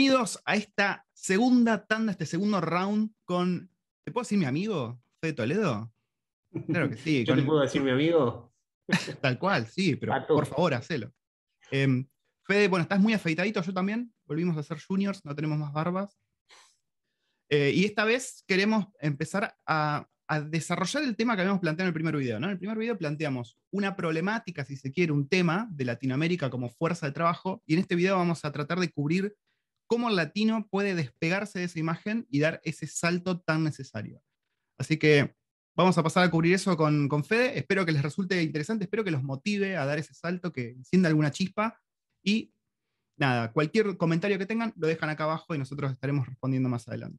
Bienvenidos a esta segunda tanda, este segundo round con. ¿Te puedo decir mi amigo, Fede Toledo? Claro que sí. Yo te puedo decir mi amigo. Tal cual, sí, pero por favor, hacelo. Em, Fede, bueno, estás muy afeitadito, yo también. Volvimos a ser juniors, no tenemos más barbas. Eh, y esta vez queremos empezar a, desarrollar el tema que habíamos planteado en el primer video. En el primer video planteamos una problemática, si se quiere, un tema de Latinoamérica como fuerza de trabajo. Y en este video vamos a tratar de cubrir cómo el latino puede despegarse de esa imagen y dar ese salto tan necesario. Así que vamos a pasar a cubrir eso con, con Fede. Espero que les resulte interesante, espero que los motive a dar ese salto, que encienda alguna chispa. Y nada, cualquier comentario que tengan lo dejan acá abajo y nosotros estaremos respondiendo más adelante.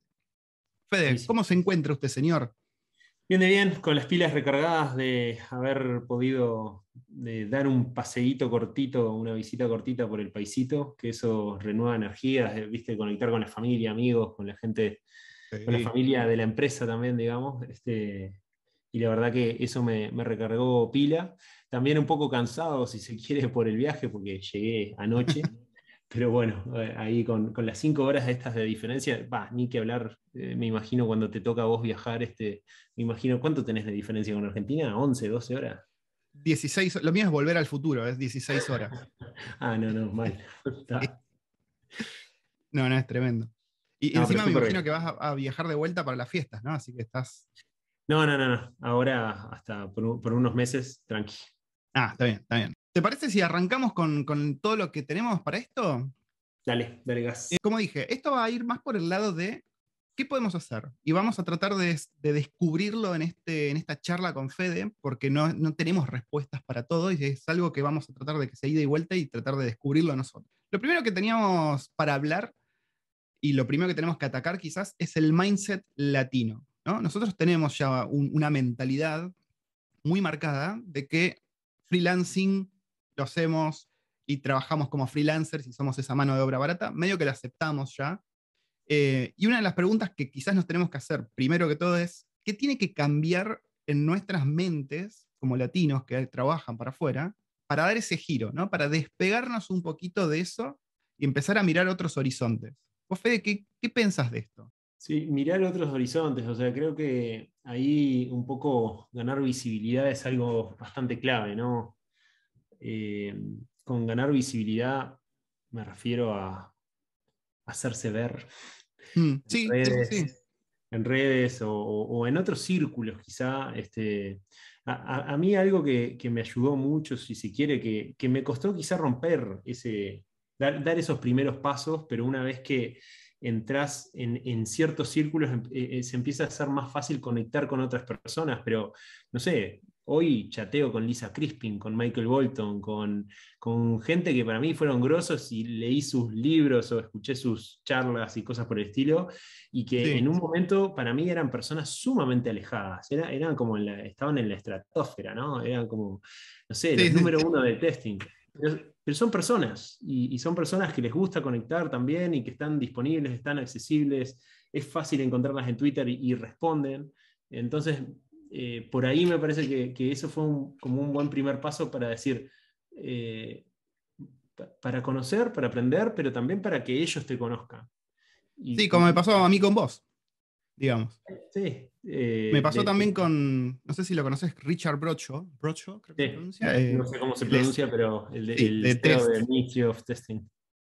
Fede, ¿cómo se encuentra usted, señor? Viene bien, con las pilas recargadas de haber podido de dar un paseíto cortito, una visita cortita por el paisito, que eso renueva energías, eh, viste, conectar con la familia, amigos, con la gente, con la familia de la empresa también, digamos. Este, y la verdad que eso me, me, recargó pila. También un poco cansado, si se quiere, por el viaje, porque llegué anoche. Pero bueno, eh, ahí con, las cinco horas estas de diferencia, va, ni que hablar, eh, me imagino cuando te toca a vos viajar, este, me imagino, ¿cuánto tenés de diferencia con Argentina? ¿11, 12 horas? 16, lo mío es volver al futuro, es 16 horas. ah, no, no, mal. no, no, es tremendo. Y encima me imagino que vas a, viajar de vuelta para las fiestas, ¿no? Así que estás. No, no, no, no. Ahora hasta por, por unos meses, tranqui. Ah, está bien, está bien. ¿Te parece si arrancamos con, con todo lo que tenemos para esto? Dale, vergas. Eh, como dije, esto va a ir más por el lado de qué podemos hacer. Y vamos a tratar de, de descubrirlo en, este, en esta charla con Fede, porque no, no, tenemos respuestas para todo y es algo que vamos a tratar de que se ida y vuelta y tratar de descubrirlo nosotros. Lo primero que teníamos para hablar y lo primero que tenemos que atacar quizás es el mindset latino. ¿no? Nosotros tenemos ya una mentalidad muy marcada de que freelancing hacemos y trabajamos como freelancers y somos esa mano de obra barata, medio que la aceptamos ya. Eh, y una de las preguntas que quizás nos tenemos que hacer, primero que todo, es, ¿qué tiene que cambiar en nuestras mentes como latinos que trabajan para afuera para dar ese giro, para despegarnos un poquito de eso y empezar a mirar otros horizontes? Vos, Fede, ¿qué, qué pensás de esto? Sí, mirar otros horizontes, o sea, creo que ahí un poco ganar visibilidad es algo bastante clave, ¿no? Eh, con ganar visibilidad me refiero a hacerse ver mm, en redes, o, en otros círculos quizá. Este, a, mí algo que, me ayudó mucho, si se quiere, que, que me costó quizá romper ese, dar, esos primeros pasos, pero una vez que entras en, en ciertos círculos em, eh, eh, se empieza a ser más fácil conectar con otras personas, pero no sé, Hoy chateo con Lisa Crispin, con Michael Bolton, con, gente que para mí fueron grosos y leí sus libros o escuché sus charlas y cosas por el estilo, y que en un momento para mí eran personas sumamente alejadas, eran como estaban en la estratosfera, ¿no? Eran como, no sé, el número uno de testing. Pero, son personas, y, son personas que les gusta conectar también y que están disponibles, están accesibles, es fácil encontrarlas en Twitter y responden. Entonces, eh, por ahí me parece que, eso fue como un buen primer paso para decir, eh, para conocer, para aprender, pero también para que ellos te conozcan. sí, como me pasó a mí con vos, digamos. Sí. Eh, me pasó también con, no sé si lo conoces, Richard Brocho. Brocho, creo que pronuncia. no sé cómo se pronuncia, pero el de, el de, Testing.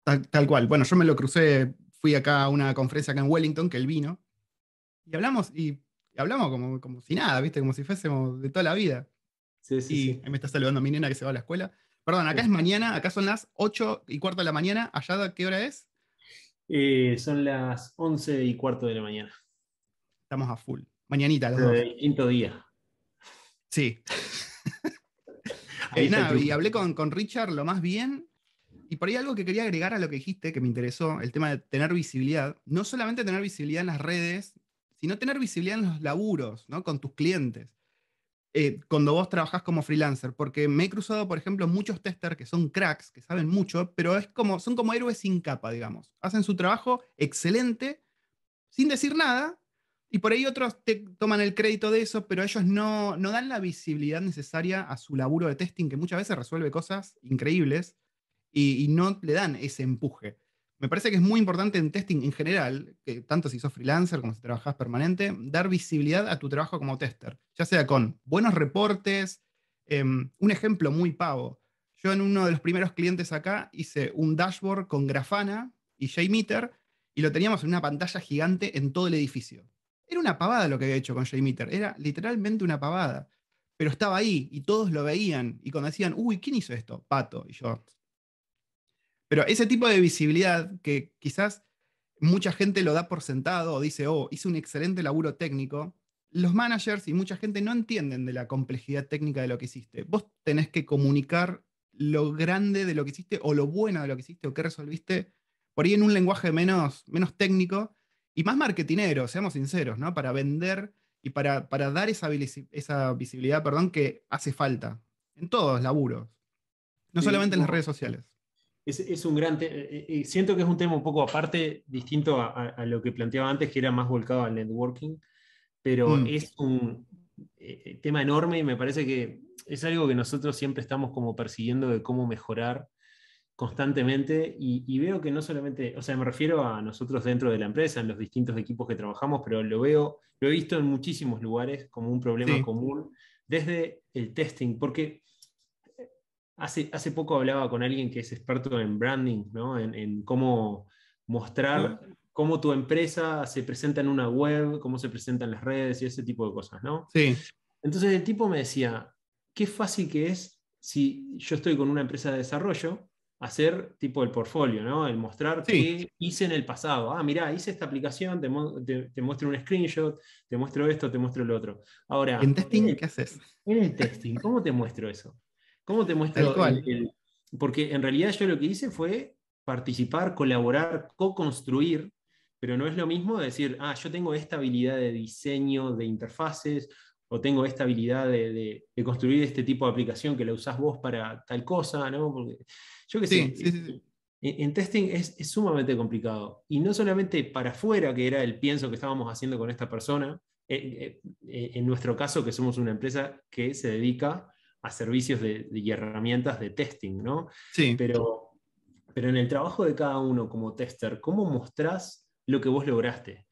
Tal, tal cual. Bueno, yo me lo crucé, fui acá a una conferencia acá en Wellington, que él vino, y hablamos y y hablamos como, como si nada, ¿viste? Como si fuésemos de toda la vida. Sí, sí. Y ahí me está saludando mi nena que se va a la escuela. Perdón, acá es mañana, acá son las 8 y cuarto de la mañana. ¿Allá qué hora es? Eh, son las 11 y cuarto de la mañana. Estamos a full. Mañanita, las dos. quinto día. Sí. Eh, y hablé con, con Richard lo más bien. Y por ahí algo que quería agregar a lo que dijiste, que me interesó, el tema de tener visibilidad. No solamente tener visibilidad en las redes y no tener visibilidad en los laburos, ¿no? Con tus clientes. Eh, cuando vos trabajás como freelancer, porque me he cruzado, por ejemplo, muchos testers que son cracks, que saben mucho, pero es como, son como héroes sin capa, digamos. Hacen su trabajo excelente, sin decir nada, y por ahí otros te toman el crédito de eso, pero ellos no, no dan la visibilidad necesaria a su laburo de testing, que muchas veces resuelve cosas increíbles, y no le dan ese empuje me parece que es muy importante en testing en general, que tanto si sos freelancer como si trabajas permanente, dar visibilidad a tu trabajo como tester, ya sea con buenos reportes. Em, un ejemplo muy pavo. Yo en uno de los primeros clientes acá hice un dashboard con Grafana y JMeter y lo teníamos en una pantalla gigante en todo el edificio. Era una pavada lo que había hecho con JMeter, era literalmente una pavada. Pero estaba ahí y todos lo veían y cuando decían, uy, ¿quién hizo esto? Pato. Y yo, pero ese tipo de visibilidad que quizás mucha gente lo da por sentado o dice, oh, hice un excelente laburo técnico, los managers y mucha gente no entienden de la complejidad técnica de lo que hiciste. Vos tenés que comunicar lo grande de lo que hiciste o lo bueno de lo que hiciste o qué resolviste, por ahí en un lenguaje menos, menos técnico y más marketinero, seamos sinceros, ¿no? Para vender y para, dar esa, visibilidad, perdón, que hace falta en todos los laburos, no solamente en las redes sociales es, un gran eh, eh, eh, siento que es un tema un poco aparte, distinto a, lo que planteaba antes, que era más volcado al networking, pero mm. es un tema enorme y me parece que es algo que nosotros siempre estamos como persiguiendo de cómo mejorar constantemente y, veo que no solamente, o sea, me refiero a nosotros dentro de la empresa, en los distintos equipos que trabajamos, pero lo veo, lo he visto en muchísimos lugares como un problema común desde el testing, porque Hace, poco hablaba con alguien que es experto en branding, en, cómo mostrar cómo tu empresa se presenta en una web, cómo se presenta en las redes y ese tipo de cosas, ¿no? Sí. Entonces el tipo me decía, qué fácil que es si yo estoy con una empresa de desarrollo, hacer tipo el portfolio, ¿no? El mostrar que qué hice en el pasado. Ah, mirá, hice esta aplicación, te, muestro un screenshot, te muestro esto, te muestro lo otro. Ahora. ¿En testing qué haces? En el testing, ¿cómo te muestro eso? ¿Cómo te muestro? porque en realidad yo lo que hice fue participar, colaborar, co-construir, pero no es lo mismo decir, ah, yo tengo esta habilidad de diseño de interfaces o tengo esta habilidad de, construir este tipo de aplicación que la usás vos para tal cosa, ¿no? Porque yo que eh, En, testing es, sumamente complicado. Y no solamente para afuera, que era el pienso que estábamos haciendo con esta persona, eh, eh, en nuestro caso, que somos una empresa que se dedica a servicios de, y herramientas de testing, ¿no? Sí. Pero, pero en el trabajo de cada uno como tester, ¿cómo mostrás lo que vos lograste?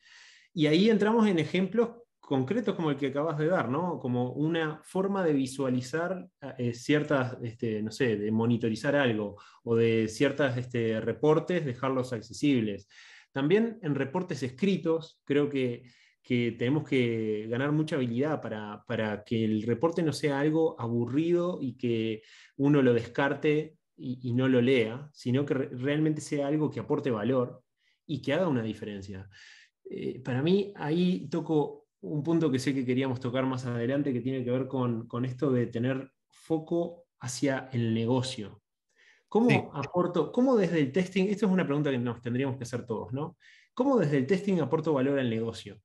Y ahí entramos en ejemplos concretos como el que acabas de dar, ¿no? Como una forma de visualizar eh, ciertas, este, no sé, de monitorizar algo o de ciertos este, reportes, dejarlos accesibles. También en reportes escritos, creo que que tenemos que ganar mucha habilidad para, que el reporte no sea algo aburrido y que uno lo descarte y, no lo lea, sino que realmente sea algo que aporte valor y que haga una diferencia. Eh, para mí ahí toco un punto que sé que queríamos tocar más adelante, que tiene que ver con, esto de tener foco hacia el negocio. ¿Cómo aporto, cómo desde el testing, esto es una pregunta que nos tendríamos que hacer todos, ¿no? ¿Cómo desde el testing aporto valor al negocio?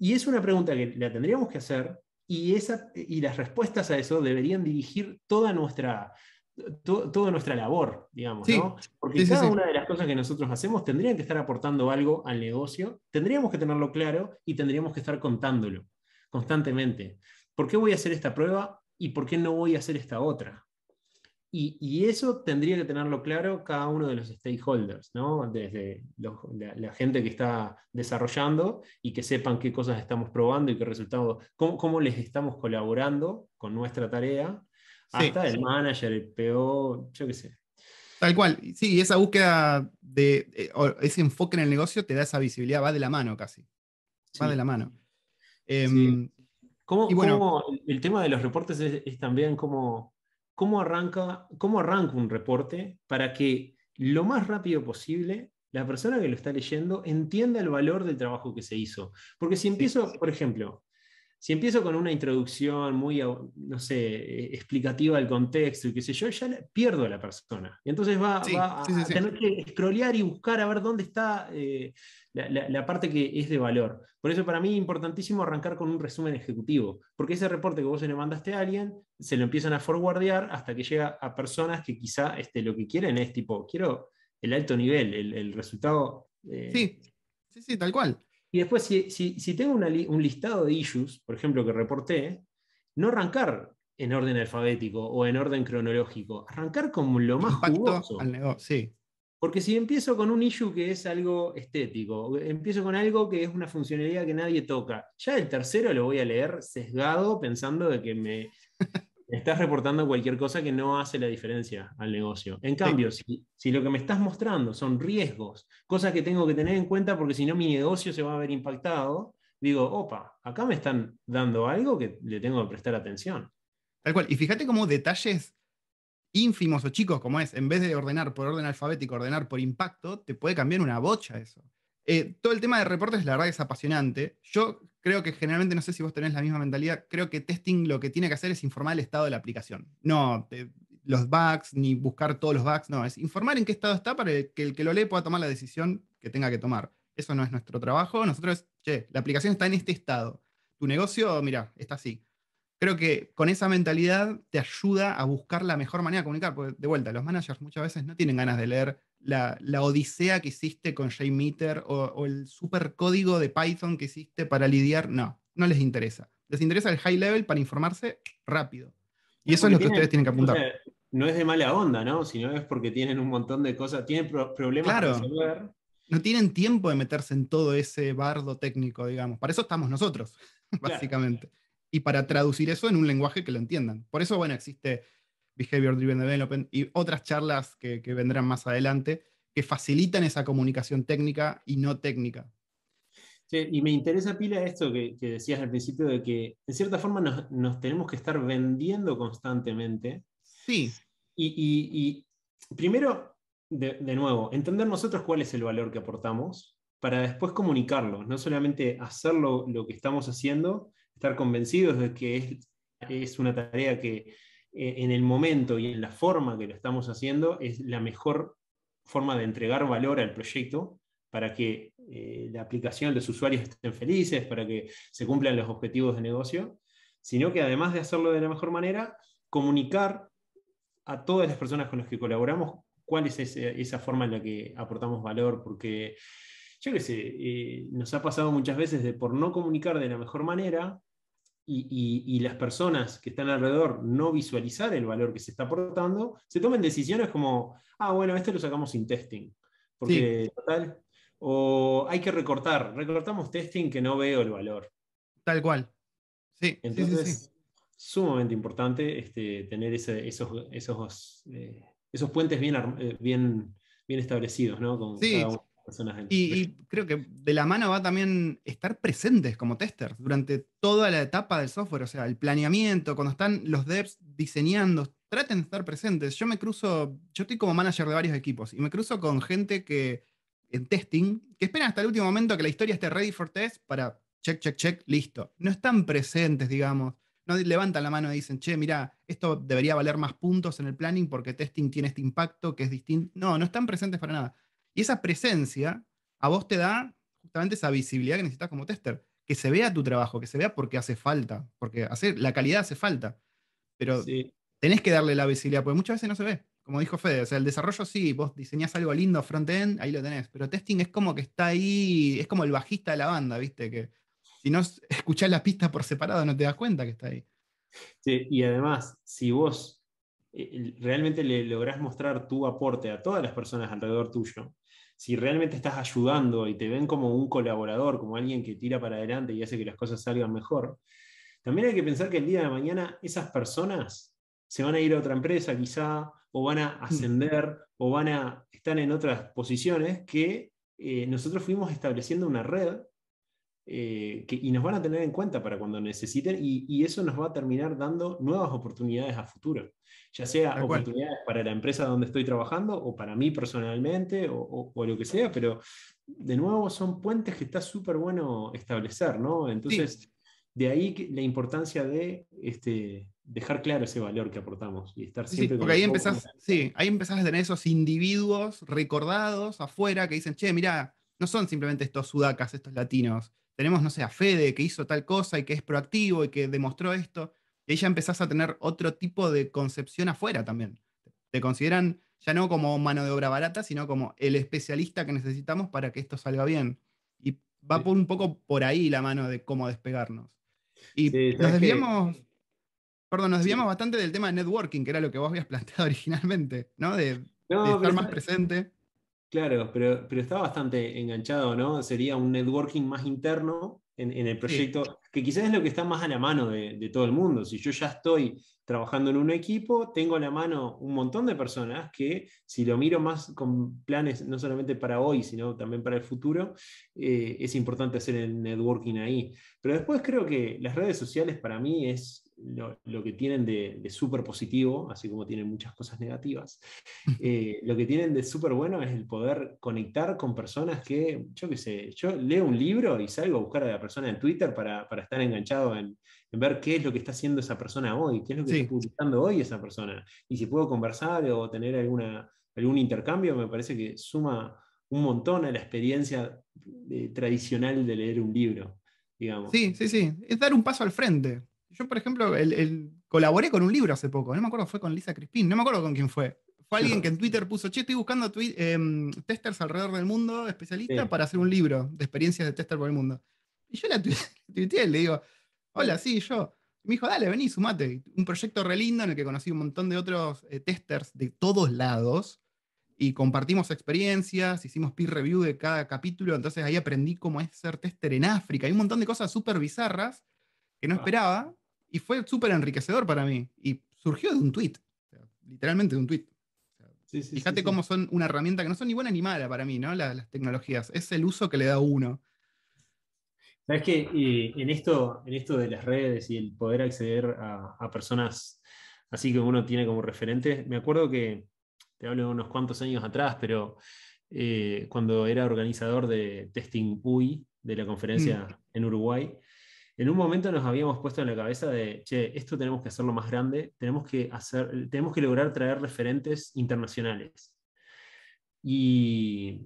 Y es una pregunta que la tendríamos que hacer y, esa, y las respuestas a eso deberían dirigir toda nuestra, nuestra labor, digamos, ¿no? Porque cada una de las cosas que nosotros hacemos tendrían que estar aportando algo al negocio, tendríamos que tenerlo claro y tendríamos que estar contándolo constantemente. ¿Por qué voy a hacer esta prueba y por qué no voy a hacer esta otra? Y, eso tendría que tenerlo claro cada uno de los stakeholders, ¿no? desde la, gente que está desarrollando y que sepan qué cosas estamos probando y qué resultados, cómo, les estamos colaborando con nuestra tarea, hasta el manager, el PO, yo qué sé. Tal cual, sí, esa búsqueda de eh, ese enfoque en el negocio te da esa visibilidad, va de la mano casi. Va de la mano. Eh, y bueno, el tema de los reportes es, es también como cómo arranca, cómo un reporte para que lo más rápido posible la persona que lo está leyendo entienda el valor del trabajo que se hizo. Porque si empiezo, por ejemplo, si empiezo con una introducción muy, no sé, eh, explicativa del contexto y qué sé yo, ya pierdo a la persona. Y entonces va, a tener que scrollear y buscar a ver dónde está eh, la, parte que es de valor. Por eso para mí es importantísimo arrancar con un resumen ejecutivo, porque ese reporte que vos se le mandaste a alguien, se lo empiezan a forwardear hasta que llega a personas que quizá este, lo que quieren es tipo, quiero el alto nivel, el, resultado. Eh, sí, sí, sí, tal cual. Y después, si, si, tengo un listado de issues, por ejemplo, que reporté, no arrancar en orden alfabético o en orden cronológico, arrancar con lo más Impacto Al negocio, sí. Porque si empiezo con un issue que es algo estético, empiezo con algo que es una funcionalidad que nadie toca, ya el tercero lo voy a leer sesgado pensando de que me estás reportando cualquier cosa que no hace la diferencia al negocio. En cambio, si, si, lo que me estás mostrando son riesgos, cosas que tengo que tener en cuenta porque si no mi negocio se va a ver impactado, digo, opa, acá me están dando algo que le tengo que prestar atención. Tal cual. Y fíjate cómo detalles ínfimos o chicos como es, en vez de ordenar por orden alfabético, ordenar por impacto, te puede cambiar una bocha eso. Eh, todo el tema de reportes, la verdad, es apasionante. Yo creo que generalmente, no sé si vos tenés la misma mentalidad, creo que testing lo que tiene que hacer es informar el estado de la aplicación. No los bugs, ni buscar todos los bugs, no, es informar en qué estado está para que el que lo lee pueda tomar la decisión que tenga que tomar. Eso no es nuestro trabajo. Nosotros, che, la aplicación está en este estado. Tu negocio, mira, está así creo que con esa mentalidad te ayuda a buscar la mejor manera de comunicar, de vuelta, los managers muchas veces no tienen ganas de leer la, odisea que hiciste con JMeter o, o el super código de Python que hiciste para lidiar, no, no les interesa. Les interesa el high level para informarse rápido. Y eso es lo que ustedes tienen que apuntar. No es de mala onda, ¿no? Sino es porque tienen un montón de cosas, tienen problemas claro. resolver. No tienen tiempo de meterse en todo ese bardo técnico, digamos. Para eso estamos nosotros, básicamente y para traducir eso en un lenguaje que lo entiendan. Por eso, bueno, existe Behavior Driven Development y otras charlas que, vendrán más adelante que facilitan esa comunicación técnica y no técnica. y me interesa pila esto que, decías al principio de que de cierta forma nos, tenemos que estar vendiendo constantemente. Sí. Y, y, primero, de, nuevo, entender nosotros cuál es el valor que aportamos para después comunicarlo, no solamente hacerlo lo que estamos haciendo, estar convencidos de que es, una tarea que eh, en el momento y en la forma que lo estamos haciendo es la mejor forma de entregar valor al proyecto para que eh, la aplicación, los usuarios estén felices, para que se cumplan los objetivos de negocio, sino que además de hacerlo de la mejor manera, comunicar a todas las personas con las que colaboramos cuál es esa forma en la que aportamos valor, porque yo qué eh, nos ha pasado muchas veces de por no comunicar de la mejor manera, y, las personas que están alrededor no visualizar el valor que se está aportando, se tomen decisiones como, ah, bueno, este lo sacamos sin testing, porque total, o hay que recortar, recortamos testing que no veo el valor. Tal cual. Sí. Entonces, sí, sumamente importante este, tener esos, esos, eh, esos puentes bien, eh, bien, bien establecidos, ¿no? sí, y, creo que de la mano va también estar presentes como testers durante toda la etapa del software, o sea, el planeamiento, cuando están los devs diseñando, traten de estar presentes. Yo me cruzo, yo estoy como manager de varios equipos y me cruzo con gente que en testing, que esperan hasta el último momento que la historia esté ready for test para check, check, check, listo. No están presentes, digamos. No levantan la mano y dicen, che, mira, esto debería valer más puntos en el planning porque testing tiene este impacto que es distinto. No, no están presentes para nada. Y esa presencia a vos te da justamente esa visibilidad que necesitas como tester, que se vea tu trabajo, que se vea porque hace falta, porque la calidad hace falta, pero tenés que darle la visibilidad, porque muchas veces no se ve, como dijo Fede, o sea, el desarrollo sí, vos diseñás algo lindo front-end, ahí lo tenés, pero testing es como que está ahí, es como el bajista de la banda, viste, que si no escuchás la pista por separado no te das cuenta que está ahí. Sí, y además, si vos realmente le logras mostrar tu aporte a todas las personas alrededor tuyo, si realmente estás ayudando y te ven como un colaborador, como alguien que tira para adelante y hace que las cosas salgan mejor, también hay que pensar que el día de mañana esas personas se van a ir a otra empresa quizá, o van a mm. ascender, o van a estar en otras posiciones que eh, nosotros fuimos estableciendo una red eh, y nos van a tener en cuenta para cuando necesiten y, eso nos va a terminar dando nuevas oportunidades a futuro, ya sea oportunidades para la empresa donde estoy trabajando o para mí personalmente o, lo que sea, pero de nuevo son puentes que está súper bueno establecer, ¿no? Entonces, de ahí la importancia de este, dejar claro ese valor que aportamos y estar siempre porque ahí empezás, sí, ahí empezás a tener esos individuos recordados afuera que dicen, che, mira no son simplemente estos sudacas, estos latinos tenemos, no sé, a Fede que hizo tal cosa y que es proactivo y que demostró esto, y ahí ya empezás a tener otro tipo de concepción afuera también. Te consideran ya no como mano de obra barata, sino como el especialista que necesitamos para que esto salga bien. Y va por un poco por ahí la mano de cómo despegarnos. Y nos desviamos, perdón, nos desviamos bastante del tema de networking, que era lo que vos habías planteado originalmente, ¿no? De, estar más presente. Claro, pero, pero está bastante enganchado, ¿no? Sería un networking más interno en, el proyecto, que quizás es lo que está más a la mano de, todo el mundo. Si yo ya estoy trabajando en un equipo, tengo a la mano un montón de personas que, si lo miro más con planes, no solamente para hoy, sino también para el futuro, eh, es importante hacer el networking ahí. Pero después creo que las redes sociales para mí es lo, que tienen de, súper positivo, así como tienen muchas cosas negativas, eh, lo que tienen de súper bueno es el poder conectar con personas que, yo qué sé, yo leo un libro y salgo a buscar a la persona en Twitter para, estar enganchado en, ver qué es lo que está haciendo esa persona hoy, qué es lo que está publicando hoy esa persona. Y si puedo conversar o tener algún intercambio, me parece que suma un montón a la experiencia eh, tradicional de leer un libro. Digamos. Sí, sí, sí. Es dar un paso al frente. Yo, por ejemplo, el, colaboré con un libro hace poco, no me acuerdo, fue con Lisa Crispin, no me acuerdo con quién fue. Fue alguien que en Twitter puso, che, estoy buscando em, testers alrededor del mundo, especialistas, para hacer un libro de experiencias de tester por el mundo. Y yo la tuiteé, le digo, hola, sí, yo. Y me dijo, dale, vení, sumate. Un proyecto re lindo en el que conocí un montón de otros eh, testers de todos lados y compartimos experiencias, hicimos peer review de cada capítulo, entonces ahí aprendí cómo es ser tester en África. Hay un montón de cosas súper bizarras que no ah. esperaba y fue súper enriquecedor para mí. Y surgió de un tweet, literalmente de un tweet. fíjate cómo son una herramienta que no son ni buena ni mala para mí, ¿no? Las, tecnologías. Es el uso que le da uno. Sabes que en, esto, en esto de las redes y el poder acceder a, personas así que uno tiene como referente, me acuerdo que, te hablo unos cuantos años atrás, pero eh, cuando era organizador de Testing UI, de la conferencia mm. en Uruguay, en un momento nos habíamos puesto en la cabeza de, che, esto tenemos que hacerlo más grande, tenemos que, hacer, tenemos que lograr traer referentes internacionales. Y,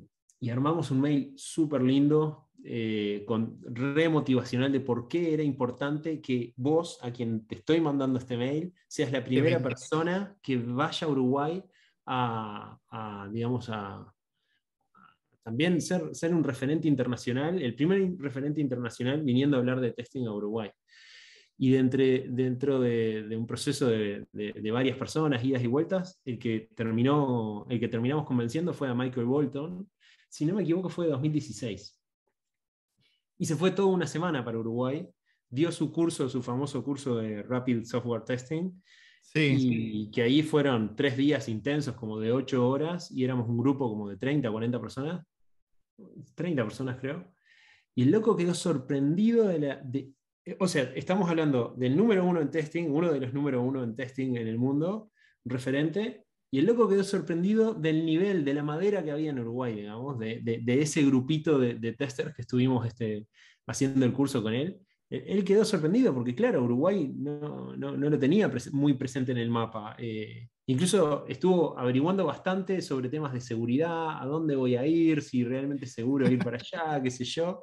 armamos un mail súper lindo, eh, con de por qué era importante que vos, a quien te estoy mandando este mail, seas la primera persona que vaya a Uruguay a digamos, a, también ser, ser un referente internacional, el primer referente internacional viniendo a hablar de testing a Uruguay. Y de entre, dentro de, un proceso de, de, varias personas, idas y vueltas, el que, terminó, el que terminamos convenciendo fue a Michael Bolton, si no me equivoco fue de 2016. Y se fue toda una semana para Uruguay, dio su curso, su famoso curso de Rapid Software Testing, Sí, y, que ahí fueron tres días intensos, como de ocho horas, y éramos un grupo como de 30, 40 personas, 30 personas creo, y el loco quedó sorprendido de la... De, eh, o sea, estamos hablando del número uno en testing, uno de los número uno en testing en el mundo, referente, y el loco quedó sorprendido del nivel, de la madera que había en Uruguay, digamos, de, ese grupito de, de, testers que estuvimos este, haciendo el curso con él. E, él quedó sorprendido porque, claro, Uruguay no, no, no lo tenía muy presente en el mapa. Eh, Incluso estuvo averiguando bastante sobre temas de seguridad, a dónde voy a ir, si realmente es seguro ir para allá, qué sé yo.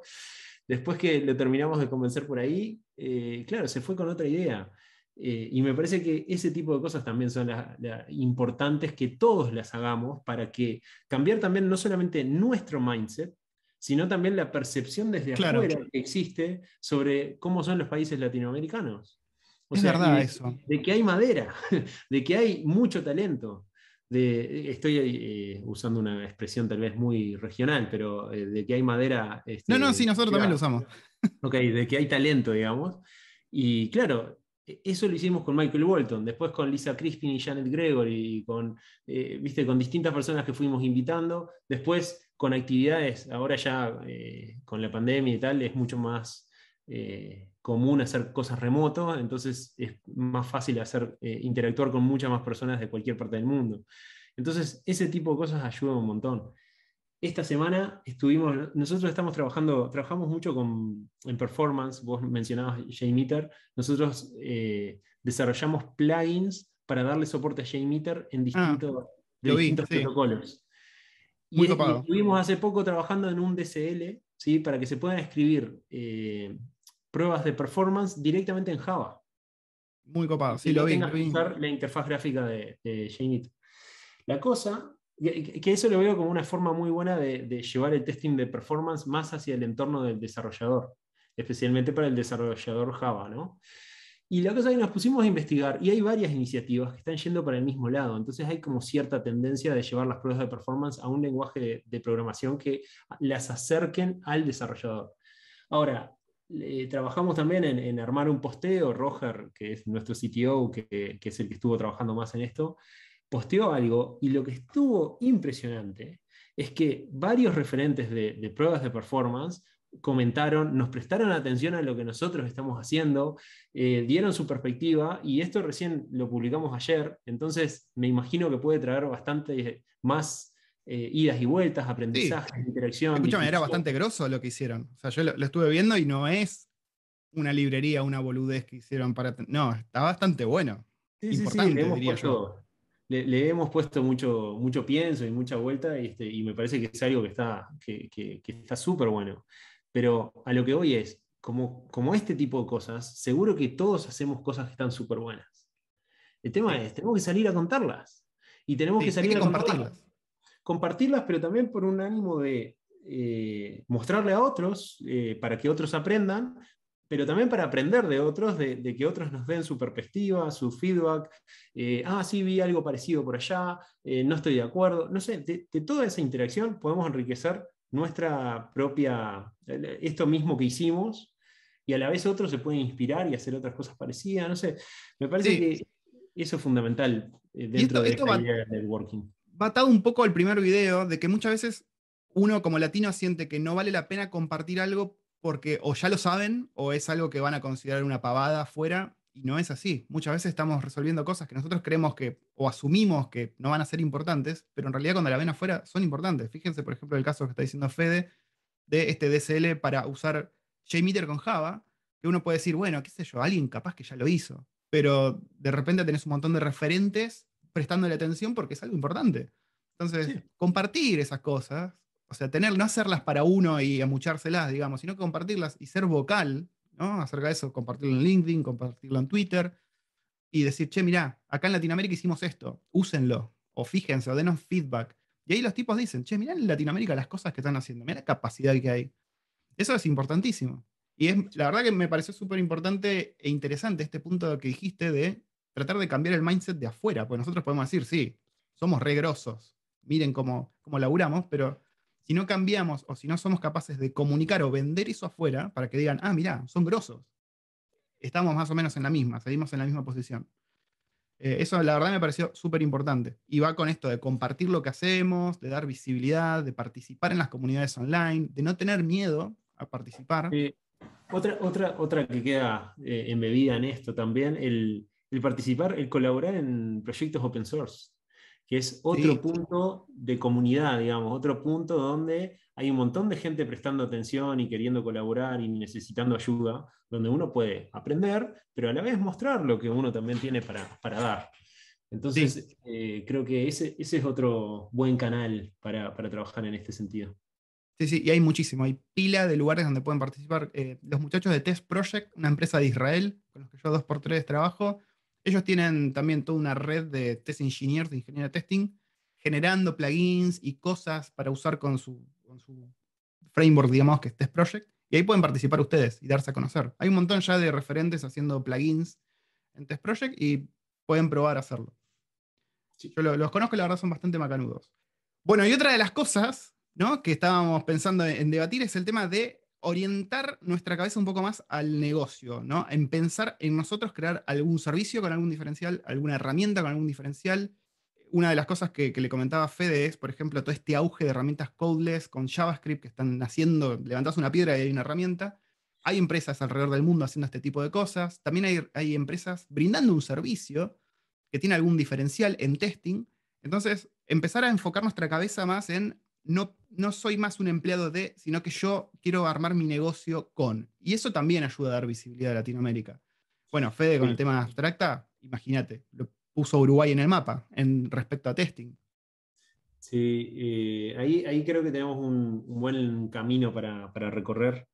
Después que lo terminamos de convencer por ahí, eh, claro, se fue con otra idea. Eh, y me parece que ese tipo de cosas también son las importantes que todos las hagamos para que cambiar también no solamente nuestro mindset, sino también la percepción desde afuera que existe sobre cómo son los países latinoamericanos verdad de, eso. De que hay madera, de que hay mucho talento. estoy eh, usando una expresión tal vez muy regional, pero eh, de que hay madera. Este, no, no, sí, nosotros también lo usamos. Ok, de que hay talento, digamos. Y claro, e, eso lo hicimos con Michael Bolton, después con Lisa Crispin y Janet Gregory, y con, eh, ¿viste? con distintas personas que fuimos invitando, después con actividades, ahora ya con la pandemia y tal, es mucho más eh, común hacer cosas remoto, entonces es más fácil hacer, eh, interactuar con muchas más personas de cualquier parte del mundo. Entonces, ese tipo de cosas ayuda un montón. Esta semana estuvimos, nosotros estamos trabajando, trabajamos mucho con, en performance, vos mencionabas JMeter, nosotros eh, desarrollamos plugins para darle soporte a JMeter en ah, distintos protocolos. y, estuvimos hace poco trabajando en un DCL, ¿sí? para que se puedan escribir pruebas de performance directamente en Java. Muy copado, sí, lo vi. la interfaz gráfica de, de La cosa, que, eso lo veo como una forma muy buena de, llevar el testing de performance más hacia el entorno del desarrollador, especialmente para el desarrollador Java, ¿no? Y la cosa que nos pusimos a investigar, y hay varias iniciativas que están yendo para el mismo lado, entonces hay como cierta tendencia de llevar las pruebas de performance a un lenguaje de programación que las acerquen al desarrollador. Ahora, eh, trabajamos también en, armar un posteo. Roger, que es nuestro CTO, que, es el que estuvo trabajando más en esto, posteó algo y lo que estuvo impresionante es que varios referentes de, pruebas de performance comentaron, nos prestaron atención a lo que nosotros estamos haciendo, eh, dieron su perspectiva y esto recién lo publicamos ayer, entonces me imagino que puede traer bastante más eh, idas y vueltas, aprendizaje, interacción. era bastante grosso lo que hicieron. yo lo, estuve viendo y no es una librería, una boludez que hicieron para. No, está bastante bueno. Sí, Importante, le hemos puesto, mucho, mucho pienso y mucha vuelta, y, este, y me parece que es algo que está que, está súper bueno. Pero a lo que voy es, como, como este tipo de cosas, seguro que todos hacemos cosas que están súper buenas. El tema es, tenemos que salir a contarlas. Y tenemos que salir a compartirlas compartirlas, pero también por un ánimo de eh, mostrarle a otros, eh, para que otros aprendan, pero también para aprender de otros, de, que otros nos den su perspectiva, su feedback, eh, ah, sí, vi algo parecido por allá, no estoy de acuerdo, no sé, de, toda esa interacción podemos enriquecer nuestra propia, esto mismo que hicimos, y a la vez otros se pueden inspirar y hacer otras cosas parecidas, no sé, me parece que eso es fundamental dentro de idea del networking va un poco el primer video de que muchas veces uno como latino siente que no vale la pena compartir algo porque o ya lo saben o es algo que van a considerar una pavada afuera y no es así. Muchas veces estamos resolviendo cosas que nosotros creemos que o asumimos que no van a ser importantes, pero en realidad cuando la ven afuera son importantes. Fíjense, por ejemplo, el caso que está diciendo Fede de este DSL para usar JMeter con Java, que uno puede decir, bueno, qué sé yo, alguien capaz que ya lo hizo, pero de repente tenés un montón de referentes prestándole atención porque es algo importante. Entonces, compartir esas cosas, o sea, tener, no hacerlas para uno y amuchárselas, digamos, sino compartirlas y ser vocal, ¿no? Acerca de eso, compartirlo en LinkedIn, compartirlo en Twitter y decir, che, mirá, acá en Latinoamérica hicimos esto, úsenlo, o fíjense, o denos feedback. Y ahí los tipos dicen, che, mirá en Latinoamérica las cosas que están haciendo, mirá la capacidad que hay. Eso es importantísimo. Y es, la verdad que me pareció súper importante e interesante este punto que dijiste de tratar de cambiar el mindset de afuera, porque nosotros podemos decir, sí, somos regrosos, miren cómo, cómo laburamos, pero si no cambiamos o si no somos capaces de comunicar o vender eso afuera para que digan, ah, mirá, son grosos, estamos más o menos en la misma, seguimos en la misma posición. Eh, eso la verdad me pareció súper importante. Y va con esto de compartir lo que hacemos, de dar visibilidad, de participar en las comunidades online, de no tener miedo a participar. otra, otra, otra que queda eh, embebida en esto también, el, el participar, el colaborar en proyectos open source, que es otro punto de comunidad, digamos, otro punto donde hay un montón de gente prestando atención y queriendo colaborar y necesitando ayuda, donde uno puede aprender, pero a la vez mostrar lo que uno también tiene para, para dar. Entonces, eh, creo que ese, ese, es otro buen canal para, para, trabajar en este sentido. Sí, sí, y hay muchísimo, hay pila de lugares donde pueden participar. Eh, los muchachos de Test Project, una empresa de Israel, con los que yo dos por tres trabajo, ellos tienen también toda una red de test engineers, de ingeniería testing, generando plugins y cosas para usar con su, framework, digamos, que es Test Project. Y ahí pueden participar ustedes y darse a conocer. Hay un montón ya de referentes haciendo plugins en Test Project y pueden probar a hacerlo. Yo los, conozco, la verdad son bastante macanudos. Bueno, y otra de las cosas que estábamos pensando en debatir es el tema de orientar nuestra cabeza un poco más al negocio, ¿no? En pensar en nosotros crear algún servicio con algún diferencial, alguna herramienta con algún diferencial. Una de las cosas que, le comentaba Fede es, por ejemplo, todo este auge de herramientas codeless con JavaScript que están haciendo, levantás una piedra y hay una herramienta. Hay empresas alrededor del mundo haciendo este tipo de cosas. También hay empresas brindando un servicio que tiene algún diferencial en testing. Entonces, empezar a enfocar nuestra cabeza más en no, soy más un empleado de, sino que yo quiero armar mi negocio con. Y eso también ayuda a dar visibilidad a Latinoamérica. Bueno, Fede, con el tema abstracta, imagínate, lo puso Uruguay en el mapa en respecto a testing. Sí, eh, ahí, ahí, creo que tenemos un, buen camino para, recorrer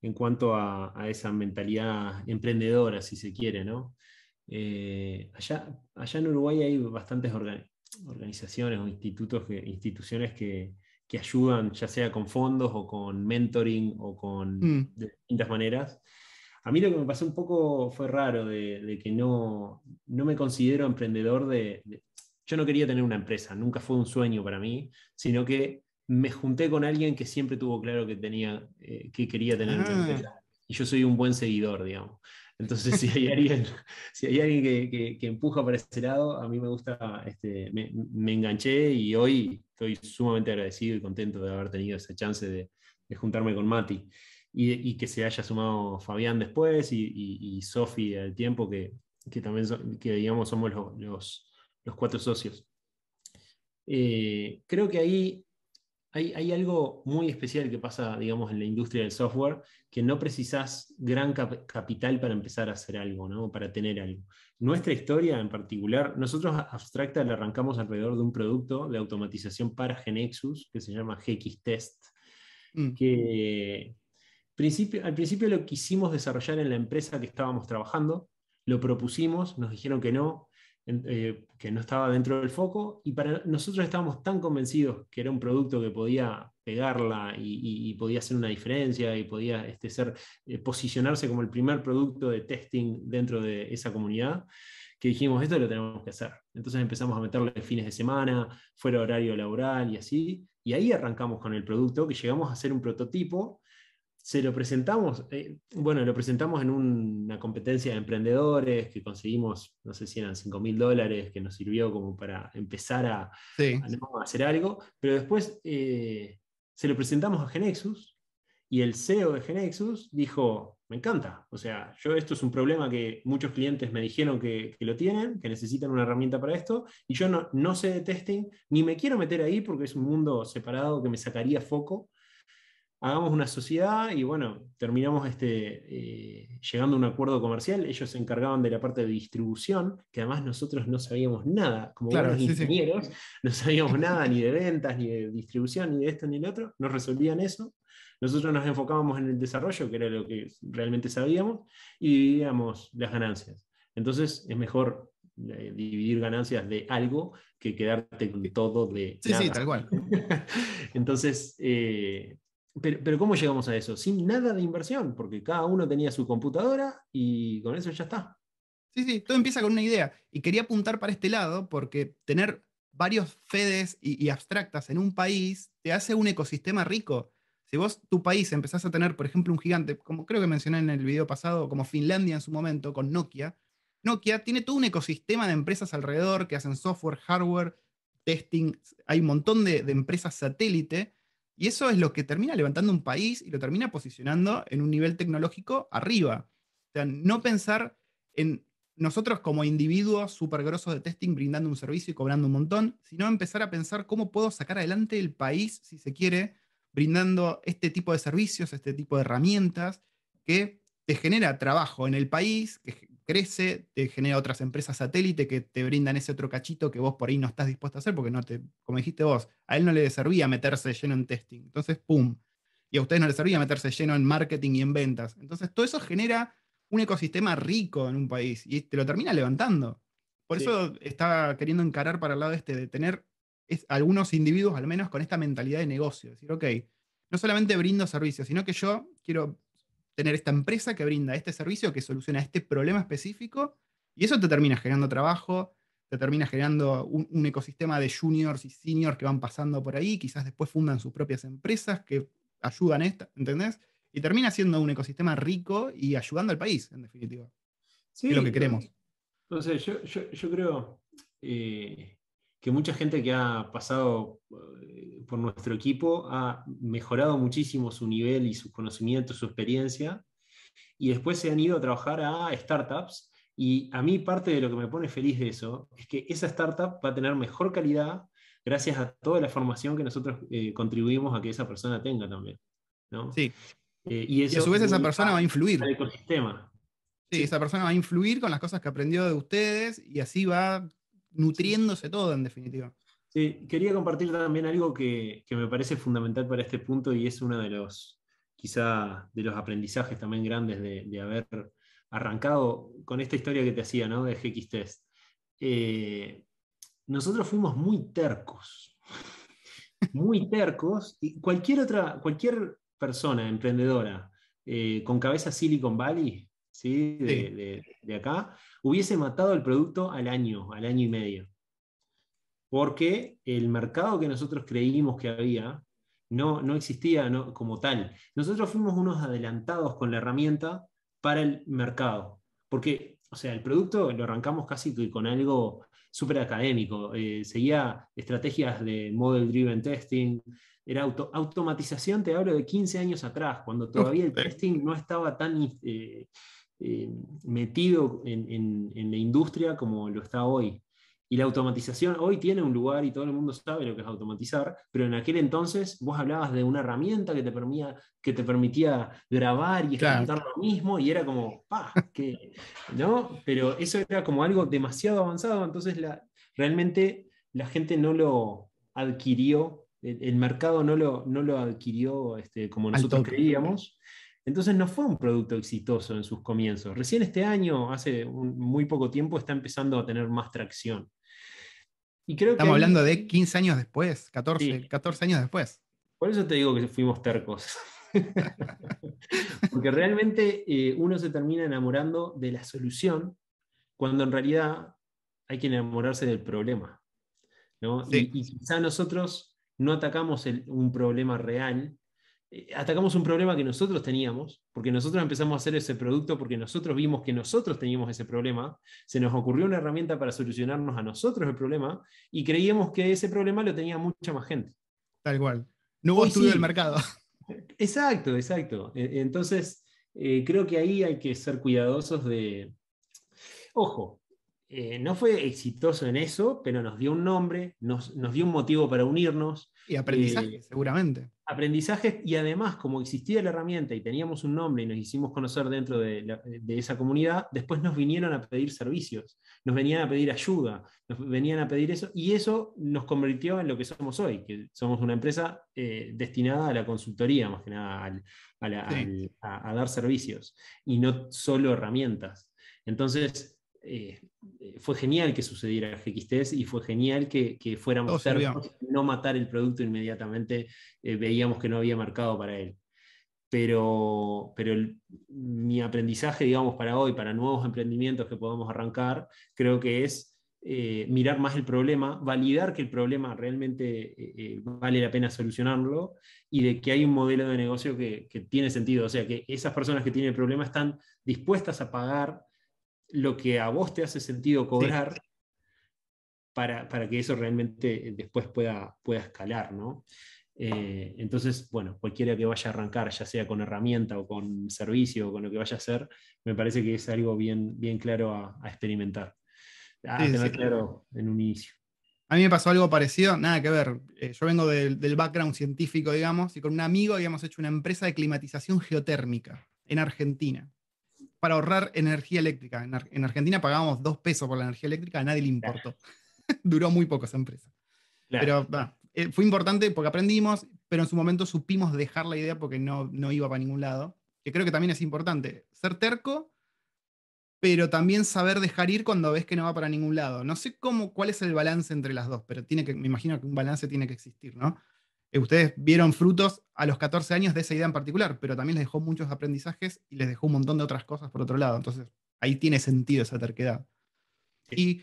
en cuanto a, esa mentalidad emprendedora, si se quiere, ¿no? Eh, allá, allá en Uruguay hay bastantes organizaciones o institutos instituciones que, que ayudan, ya sea con fondos o con mentoring o con mm. distintas maneras. A mí lo que me pasó un poco fue raro, de, que no, no me considero emprendedor de, Yo no quería tener una empresa, nunca fue un sueño para mí, sino que me junté con alguien que siempre tuvo claro que, tenía, eh, que quería tener una ah. empresa. Y yo soy un buen seguidor, digamos. Entonces, si hay alguien, si hay alguien que, empuja para ese lado, a mí me gusta, este, me, enganché y hoy estoy sumamente agradecido y contento de haber tenido esa chance de, juntarme con Mati. Y, que se haya sumado Fabián después y, Sofi al tiempo, que, también que digamos somos los, cuatro socios. Eh, creo que ahí hay, algo muy especial que pasa, digamos, en la industria del software, que no precisas gran capital para empezar a hacer algo, ¿no? Para tener algo. Nuestra historia en particular, nosotros Abstracta la arrancamos alrededor de un producto de automatización para Genexus que se llama GX Test, mm. que al principio lo quisimos desarrollar en la empresa que estábamos trabajando, lo propusimos, nos dijeron que no, eh, que no estaba dentro del foco y para nosotros estábamos tan convencidos que era un producto que podía pegarla y, podía hacer una diferencia y podía este, ser, eh, posicionarse como el primer producto de testing dentro de esa comunidad que dijimos, esto lo tenemos que hacer. Entonces empezamos a meterle fines de semana, fuera horario laboral y así. Y ahí arrancamos con el producto, que llegamos a hacer un prototipo se lo presentamos, eh, bueno, lo presentamos en una competencia de emprendedores que conseguimos, no sé si eran 5 mil dólares, que nos sirvió como para empezar a, hacer algo, pero después eh, se lo presentamos a Genexus y el CEO de Genexus dijo, me encanta, o sea, yo esto es un problema que muchos clientes me dijeron que, lo tienen, que necesitan una herramienta para esto, y yo no, no sé de testing, ni me quiero meter ahí porque es un mundo separado que me sacaría foco hagamos una sociedad y bueno, terminamos este, eh, llegando a un acuerdo comercial. Ellos se encargaban de la parte de distribución, que además nosotros no sabíamos nada, como claro, buenos ingenieros, no sabíamos nada ni de ventas, ni de distribución, ni de esto, ni de otro. Nos resolvían eso. Nosotros nos enfocábamos en el desarrollo, que era lo que realmente sabíamos, y dividíamos las ganancias. Entonces es mejor eh, dividir ganancias de algo que quedarte con todo de. Sí, sí, tal cual. Entonces, eh, pero, ¿cómo llegamos a eso? Sin nada de inversión, porque cada uno tenía su computadora y con eso ya está. Sí, sí, todo empieza con una idea. Y quería apuntar para este lado porque tener varios fedes y, abstractas en un país te hace un ecosistema rico. Si vos, tu país, empezás a tener, por ejemplo, un gigante, como creo que mencioné en el video pasado, como Finlandia en su momento, con Nokia, Nokia tiene todo un ecosistema de empresas alrededor que hacen software, hardware, testing, hay un montón de empresas satélite y eso es lo que termina levantando un país y lo termina posicionando en un nivel tecnológico arriba. O sea, no pensar en nosotros como individuos súper grosos de testing brindando un servicio y cobrando un montón, sino empezar a pensar cómo puedo sacar adelante el país, si se quiere, brindando este tipo de servicios, este tipo de herramientas que te genera trabajo en el país, que crece, te genera otras empresas satélite que te brindan ese otro cachito que vos por ahí no estás dispuesto a hacer porque no te, como dijiste vos, a él no le servía meterse lleno en testing. Entonces, ¡pum! Y a ustedes no les servía meterse lleno en marketing y en ventas. Entonces, todo eso genera un ecosistema rico en un país y te lo termina levantando. Por eso estaba queriendo encarar para el lado este de tener algunos individuos al menos con esta mentalidad de negocio, decir, ok, no solamente brindo servicios, sino que yo quiero tener esta empresa que brinda este servicio que soluciona este problema específico y eso te termina generando trabajo, te termina generando un, ecosistema de juniors y seniors que van pasando por ahí, quizás después fundan sus propias empresas que ayudan a esta, ¿entendés? Y termina siendo un ecosistema rico y ayudando al país, en definitiva. Sí, es lo que queremos. Entonces, yo, creo, eh, que mucha gente que ha pasado eh, por nuestro equipo ha mejorado muchísimo su nivel y sus conocimiento, su experiencia, y después se han ido a trabajar a startups. Y a mí parte de lo que me pone feliz de eso es que esa startup va a tener mejor calidad gracias a toda la formación que nosotros eh, contribuimos a que esa persona tenga también. ¿no? Sí. Eh, y, a su vez esa persona va a influir. El ecosistema. sí, esa persona va a influir con las cosas que aprendió de ustedes y así va nutriéndose todo en definitiva. quería compartir también algo que, me parece fundamental para este punto y es uno de los, quizá, de los aprendizajes también grandes de, haber arrancado con esta historia que te hacía, ¿no? De GX eh, nosotros fuimos muy tercos, muy tercos, y cualquier otra, cualquier persona emprendedora eh, con cabeza Silicon Valley, ¿sí? De, de acá, hubiese matado el producto al año, al año y medio. Porque el mercado que nosotros creímos que había no, no existía como tal. Nosotros fuimos unos adelantados con la herramienta para el mercado. Porque, o sea, el producto lo arrancamos casi con algo súper académico. Eh, seguía estrategias de model driven testing. Era auto automatización, te hablo de 15 años atrás, cuando todavía el testing no estaba tan eh, eh, metido en, la industria como lo está hoy. Y la automatización hoy tiene un lugar y todo el mundo sabe lo que es automatizar, pero en aquel entonces vos hablabas de una herramienta que te permitía, que te permitía grabar y lo mismo y era como, pa Que, ¿no? Pero eso era como algo demasiado avanzado, entonces la, realmente la gente no lo adquirió, el, mercado no lo, no lo adquirió este, como nosotros creíamos. Entonces no fue un producto exitoso en sus comienzos. Recién este año, hace un, muy poco tiempo, está empezando a tener más tracción. Y creo Estamos hablando de 15 años después, 14, 14 años después. Por eso te digo que fuimos tercos. Porque realmente eh, uno se termina enamorando de la solución cuando en realidad hay que enamorarse del problema. ¿no? Y, quizá nosotros no atacamos un problema real, eh, atacamos un problema que nosotros teníamos, porque nosotros empezamos a hacer ese producto, porque nosotros vimos que nosotros teníamos ese problema, se nos ocurrió una herramienta para solucionarnos a nosotros el problema y creíamos que ese problema lo tenía mucha más gente. Tal cual. No hubo estudio del mercado. Exacto, exacto. E, entonces, eh, creo que ahí hay que ser cuidadosos de... Ojo, eh, no fue exitoso en eso, pero nos dio un nombre, nos, dio un motivo para unirnos. Y aprendizaje, seguramente aprendizajes y además como existía la herramienta y teníamos un nombre y nos hicimos conocer dentro de, esa comunidad, después nos vinieron a pedir servicios, nos venían a pedir ayuda, nos venían a pedir eso y eso nos convirtió en lo que somos hoy, que somos una empresa eh, destinada a la consultoría más que nada, a dar servicios y no solo herramientas. Entonces, eh, eh, fue genial que sucediera GXTES y fue genial que, que fuéramos no matar el producto inmediatamente, eh, veíamos que no había mercado para él. Pero, pero mi aprendizaje, digamos, para hoy, para nuevos emprendimientos que podamos arrancar, creo que es mirar más el problema, validar que el problema realmente vale la pena solucionarlo y de que hay un modelo de negocio que, que, tiene sentido. O sea, que esas personas que tienen el problema están dispuestas a pagar lo que a vos te hace sentido cobrar para, que eso realmente eh, después pueda, pueda escalar, ¿no? Eh, entonces, bueno, cualquiera que vaya a arrancar, ya sea con herramienta o con servicio o con lo que vaya a hacer, me parece que es algo bien, bien claro a, experimentar. A ah, claro en un inicio. A mí me pasó algo parecido, nada que ver. Eh, yo vengo del background científico, digamos, y con un amigo habíamos hecho una empresa de climatización geotérmica en Argentina para ahorrar energía eléctrica. En, Argentina pagábamos dos pesos por la energía eléctrica, a nadie le importó. Duró muy poco esa empresa. Pero eh, fue importante porque aprendimos, pero en su momento supimos dejar la idea porque no, no iba para ningún lado. Que creo que también es importante. Ser terco, pero también saber dejar ir cuando ves que no va para ningún lado. No sé cómo, cuál es el balance entre las dos, pero tiene que, me imagino que un balance tiene que existir, ¿no? Eh, ustedes vieron frutos a los 14 años de esa idea en particular, pero también les dejó muchos aprendizajes y les dejó un montón de otras cosas por otro lado. Entonces, ahí tiene sentido esa terquedad. y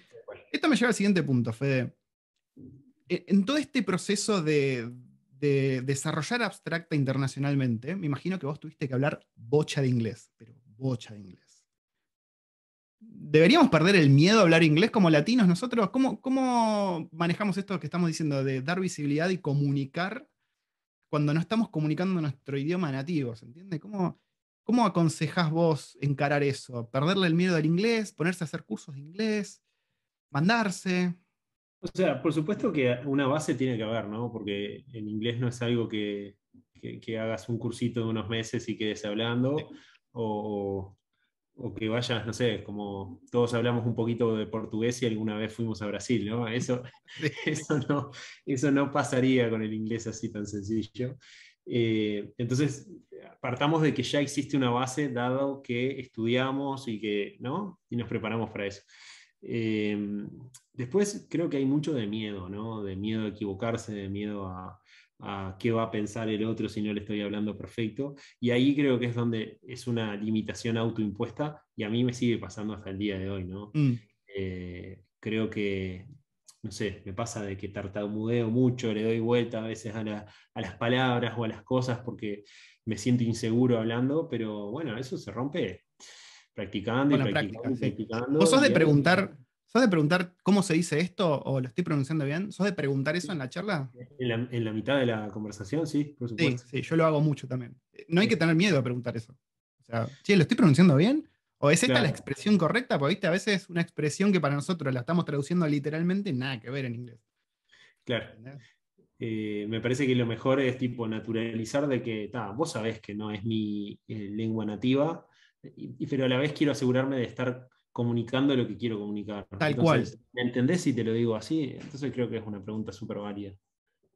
esto me lleva al siguiente punto, Fede. E, en todo este proceso de desarrollar abstracta internacionalmente, me imagino que vos tuviste que hablar bocha de inglés, pero bocha de inglés. ¿Deberíamos perder el miedo a hablar inglés como latinos nosotros? ¿Cómo, ¿Cómo, manejamos esto que estamos diciendo de dar visibilidad y comunicar cuando no estamos comunicando nuestro idioma nativo? ¿Se entiende? ¿Cómo, ¿Cómo aconsejas vos encarar eso? ¿Perderle el miedo al inglés? ¿Ponerse a hacer cursos de inglés? ¿Mandarse? O sea, por supuesto que una base tiene que haber, ¿no? Porque el inglés no es algo que, hagas un cursito de unos meses y quedes hablando. O, o que vayas, no sé, como todos hablamos un poquito de portugués y alguna vez fuimos a Brasil, ¿no? Eso, eso, no, eso no pasaría con el inglés así tan sencillo. Eh, entonces, partamos de que ya existe una base, dado que estudiamos y que, ¿no? Y nos preparamos para eso. Eh, después creo que hay mucho de miedo, ¿no? De miedo a equivocarse, de miedo a, a qué va a pensar el otro si no le estoy hablando perfecto. Y ahí creo que es donde es una limitación autoimpuesta y a mí me sigue pasando hasta el día de hoy, ¿no? Mm. Eh, creo que, no sé, me pasa de que tartamudeo mucho, le doy vuelta a veces a, a, las palabras o a las cosas porque me siento inseguro hablando, pero bueno, eso se rompe practicando y practicando, práctica, practicando. Vos sos de preguntar... ¿Sos de preguntar cómo se dice esto o lo estoy pronunciando bien? ¿Sos de preguntar eso en la charla? En la, mitad de la conversación, sí, por supuesto. Sí, yo lo hago mucho también. No hay que tener miedo a preguntar eso. O sea, che, ¿lo estoy pronunciando bien? ¿O es esta la expresión correcta? Porque ¿viste? a veces una expresión que para nosotros la estamos traduciendo literalmente, nada que ver en inglés. Claro. Eh, me parece que lo mejor es tipo naturalizar de que, está vos sabés que no es mi eh, lengua nativa, y, pero a la vez quiero asegurarme de estar comunicando lo que quiero comunicar. Tal cual. ¿Me entendés si te lo digo así? Entonces creo que es una pregunta súper válida.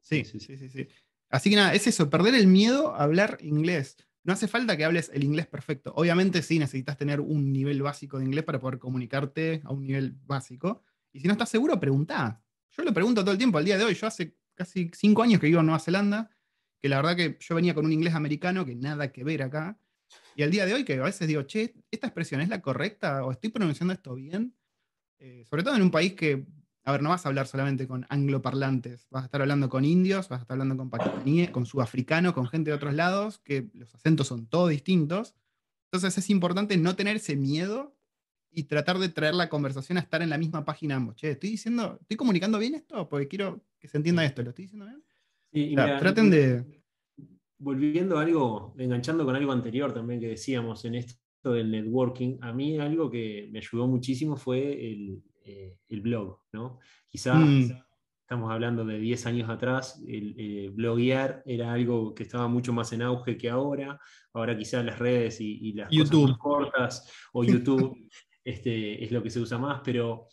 Sí, sí, sí, sí, Así que nada, es eso, perder el miedo a hablar inglés. No hace falta que hables el inglés perfecto. Obviamente sí necesitas tener un nivel básico de inglés para poder comunicarte a un nivel básico. Y si no estás seguro, pregunta. Yo lo pregunto todo el tiempo, al día de hoy. Yo hace casi cinco años que vivo en Nueva Zelanda, que la verdad que yo venía con un inglés americano que nada que ver acá. Y al día de hoy, que a veces digo, che, ¿esta expresión es la correcta o estoy pronunciando esto bien? Eh, sobre todo en un país que, a ver, no vas a hablar solamente con angloparlantes, vas a estar hablando con indios, vas a estar hablando con pakistaníes, con sudafricanos, con gente de otros lados, que los acentos son todos distintos. Entonces es importante no tener ese miedo y tratar de traer la conversación a estar en la misma página ambos. Che, estoy diciendo, estoy comunicando bien esto porque quiero que se entienda esto, ¿lo estoy diciendo bien? Sí, traten de volviendo a algo, enganchando con algo anterior también que decíamos en esto del networking, a mí algo que me ayudó muchísimo fue el, eh, el blog, ¿no? Quizás, mm. estamos hablando de 10 años atrás, el, eh, bloguear era algo que estaba mucho más en auge que ahora, ahora quizás las redes y, las YouTube. Cosas cortas o YouTube este, es lo que se usa más, pero...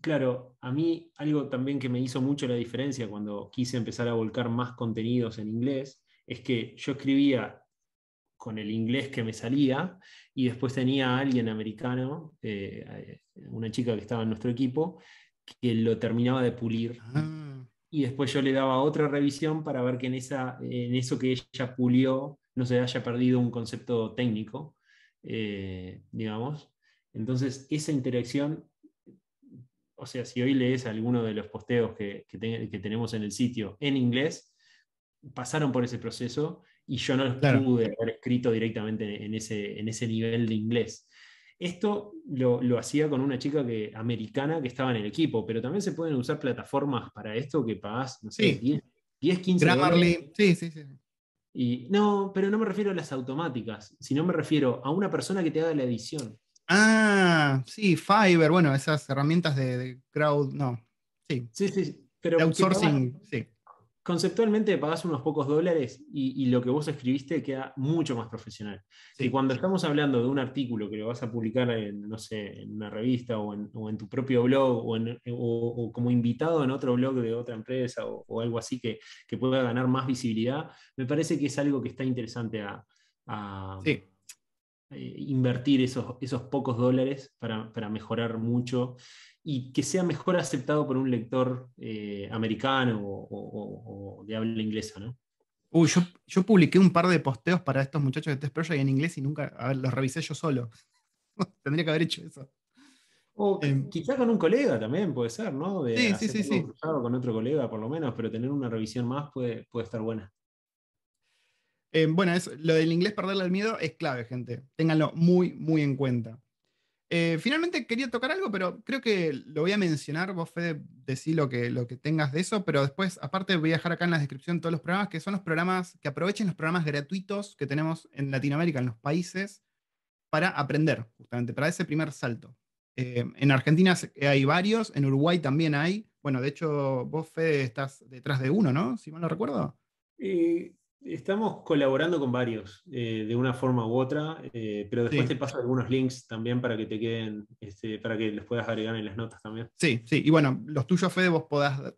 Claro, a mí algo también que me hizo mucho la diferencia cuando quise empezar a volcar más contenidos en inglés es que yo escribía con el inglés que me salía y después tenía a alguien americano, eh, una chica que estaba en nuestro equipo, que lo terminaba de pulir. Ah. Y después yo le daba otra revisión para ver que en, esa, en eso que ella pulió no se haya perdido un concepto técnico, eh, digamos. Entonces, esa interacción, o sea, si hoy lees alguno de los posteos que tenemos en el sitio en inglés, pasaron por ese proceso y yo no los pude haber escrito directamente en ese, en ese nivel de inglés. Esto lo, hacía con una chica que, americana que estaba en el equipo, pero también se pueden usar plataformas para esto que pagas, no sé, 10, 15 Grammarly. Sí, sí, sí. Y, no, pero no me refiero a las automáticas, sino me refiero a una persona que te haga la edición. Ah, sí, Fiverr, bueno, esas herramientas de, crowd, no. Sí, sí, sí. Pero outsourcing, sí conceptualmente pagas unos pocos dólares y, lo que vos escribiste queda mucho más profesional. Y cuando estamos hablando de un artículo que lo vas a publicar en, no sé, en una revista o en, tu propio blog o, como invitado en otro blog de otra empresa o, algo así que, que, pueda ganar más visibilidad, me parece que es algo que está interesante a, eh, invertir esos, pocos dólares para, mejorar mucho y que sea mejor aceptado por un lector eh, americano o, de habla inglesa, ¿no? yo, publiqué un par de posteos para estos muchachos de Test Project en inglés y nunca los revisé yo solo. Tendría que haber hecho eso. O em, con un colega también puede ser, ¿no? sí, sí, sí, sí. Con otro colega por lo menos, pero tener una revisión más puede estar buena. Eh, bueno, es, lo del inglés perderle el miedo es clave, gente. Ténganlo muy, muy en cuenta. Eh, finalmente quería tocar algo, pero creo que lo voy a mencionar. Vos, Fede, decí lo que, lo que tengas de eso, pero después, aparte, voy a dejar acá en la descripción todos los programas que son los programas que aprovechen los programas gratuitos que tenemos en Latinoamérica, en los países, para aprender, justamente, para ese primer salto. Eh, en Argentina hay varios, en Uruguay también hay. Bueno, de hecho, vos, Fede, estás detrás de uno, ¿no? Si mal no recuerdo. y Estamos colaborando con varios, eh, de una forma u otra, eh, pero después te paso algunos links también para que te queden, este, para que los puedas agregar en las notas también. Sí, sí, y bueno, los tuyos, Fede, vos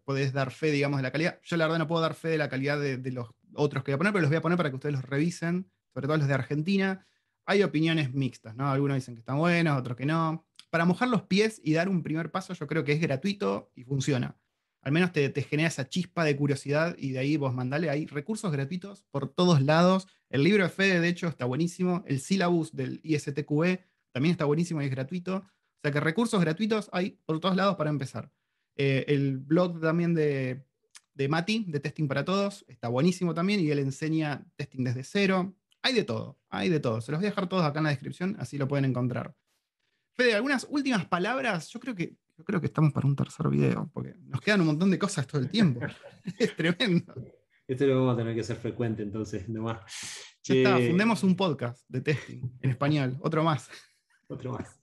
podés dar fe, digamos, de la calidad. Yo la verdad no puedo dar fe de la calidad de, de los otros que voy a poner, pero los voy a poner para que ustedes los revisen, sobre todo los de Argentina. Hay opiniones mixtas, ¿no? Algunos dicen que están buenos, otros que no. Para mojar los pies y dar un primer paso, yo creo que es gratuito y funciona al menos te, genera esa chispa de curiosidad y de ahí vos mandale, hay recursos gratuitos por todos lados. El libro de Fede, de hecho, está buenísimo. El syllabus del ISTQE también está buenísimo y es gratuito. O sea que recursos gratuitos hay por todos lados para empezar. Eh, el blog también de, de Mati, de Testing para Todos, está buenísimo también y él enseña testing desde cero. Hay de todo, hay de todo. Se los voy a dejar todos acá en la descripción, así lo pueden encontrar. Fede, algunas últimas palabras. Yo creo que yo creo que estamos para un tercer video, porque nos quedan un montón de cosas todo el tiempo. es tremendo. Esto lo vamos a tener que hacer frecuente, entonces, nomás. Ya eh, fundemos un podcast de testing en español, otro más. Otro más.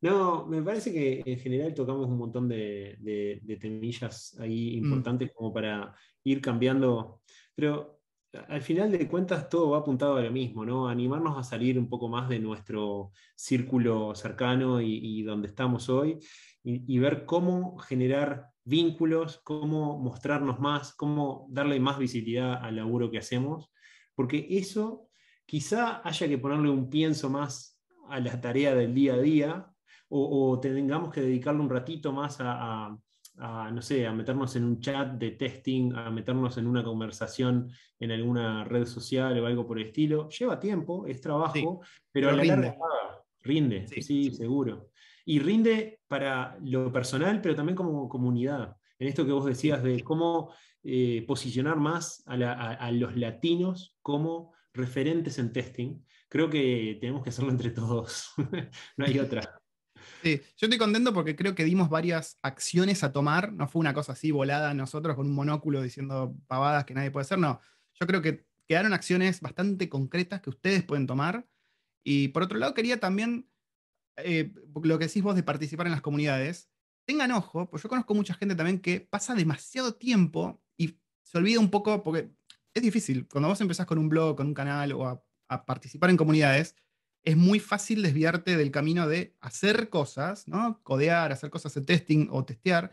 no, me parece que en general tocamos un montón de, temillas ahí mm. importantes como para ir cambiando. Pero al final de cuentas todo va apuntado a lo mismo, ¿no? Animarnos a salir un poco más de nuestro círculo cercano y, donde estamos hoy y, ver cómo generar vínculos, cómo mostrarnos más, cómo darle más visibilidad al laburo que hacemos, porque eso quizá haya que ponerle un pienso más a la tarea del día a día o, tengamos que dedicarle un ratito más a a, no sé, a meternos en un chat de testing, a meternos en una conversación en alguna red social o algo por el estilo. Lleva tiempo, es trabajo, pero, rinde. sí, seguro. Y rinde para lo personal, pero también como comunidad. En esto que vos decías de cómo eh, posicionar más a los latinos como referentes en testing, creo que tenemos que hacerlo entre todos. no hay otra. Sí, yo estoy contento porque creo que dimos varias acciones a tomar. No fue una cosa así volada nosotros con un monóculo diciendo pavadas que nadie puede hacer. No, yo creo que quedaron acciones bastante concretas que ustedes pueden tomar. Y por otro lado, quería también eh, lo que decís vos de participar en las comunidades. Tengan ojo, pues yo conozco mucha gente también que pasa demasiado tiempo y se olvida un poco, porque es difícil. Cuando vos empezás con un blog, con un canal o a, a participar en comunidades, es muy fácil desviarte del camino de hacer cosas, ¿no? Codear, hacer cosas de testing o testear,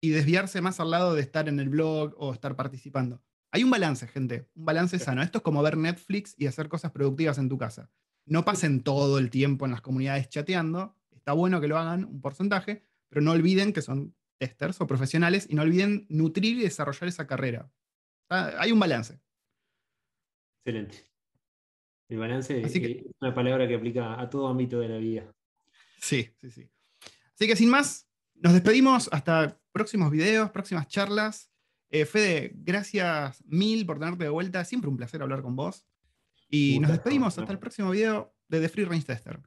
y desviarse más al lado de estar en el blog o estar participando. Hay un balance, gente, un balance sano. Esto es como ver Netflix y hacer cosas productivas en tu casa. No pasen todo el tiempo en las comunidades chateando. Está bueno que lo hagan un porcentaje, pero no olviden que son testers o profesionales y no olviden nutrir y desarrollar esa carrera. Ah, hay un balance. Excelente. El balance que, es una palabra que aplica a todo ámbito de la vida. Sí, sí, sí. Así que sin más, nos despedimos hasta próximos videos, próximas charlas. Eh, Fede, gracias mil por tenerte de vuelta. Siempre un placer hablar con vos. Y nos despedimos hasta el próximo video de The Free Range Tester.